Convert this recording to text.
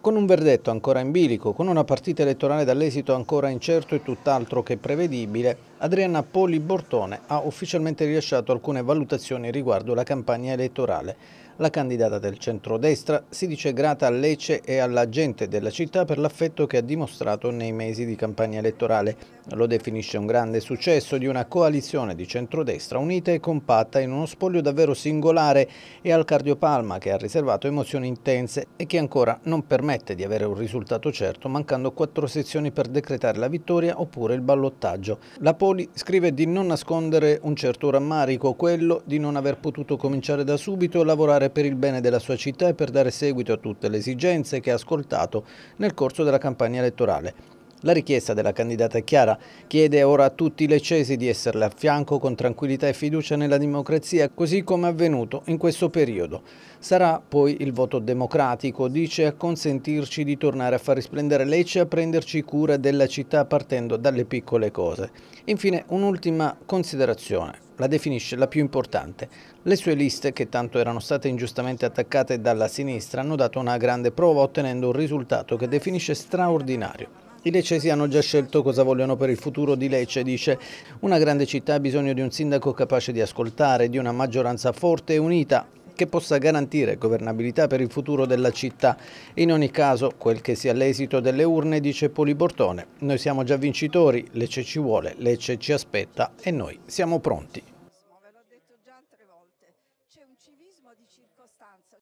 Con un verdetto ancora in bilico, con una partita elettorale dall'esito ancora incerto e tutt'altro che prevedibile, Adriana Poli Bortone ha ufficialmente rilasciato alcune valutazioni riguardo la campagna elettorale. La candidata del centrodestra si dice grata a Lecce e alla gente della città per l'affetto che ha dimostrato nei mesi di campagna elettorale. Lo definisce un grande successo di una coalizione di centrodestra unita e compatta in uno spoglio davvero singolare e al cardiopalma che ha riservato emozioni intense e che ancora non permette permette di avere un risultato certo, mancando quattro sezioni per decretare la vittoria oppure il ballottaggio. La Poli scrive di non nascondere un certo rammarico, quello di non aver potuto cominciare da subito a lavorare per il bene della sua città e per dare seguito a tutte le esigenze che ha ascoltato nel corso della campagna elettorale. La richiesta della candidata è chiara, chiede ora a tutti i leccesi di esserle a fianco con tranquillità e fiducia nella democrazia, così come è avvenuto in questo periodo. Sarà poi il voto democratico, dice, a consentirci di tornare a far risplendere Lecce e a prenderci cura della città partendo dalle piccole cose. Infine un'ultima considerazione la definisce la più importante. Le sue liste, che tanto erano state ingiustamente attaccate dalla sinistra, hanno dato una grande prova ottenendo un risultato che definisce straordinario. I leccesi hanno già scelto cosa vogliono per il futuro di Lecce, dice. Una grande città ha bisogno di un sindaco capace di ascoltare, di una maggioranza forte e unita che possa garantire governabilità per il futuro della città. In ogni caso, quel che sia l'esito delle urne, dice Polibortone, noi siamo già vincitori, Lecce ci vuole, Lecce ci aspetta e noi siamo pronti. Ve l'ho detto già altre volte, c'è un civismo di circostanza.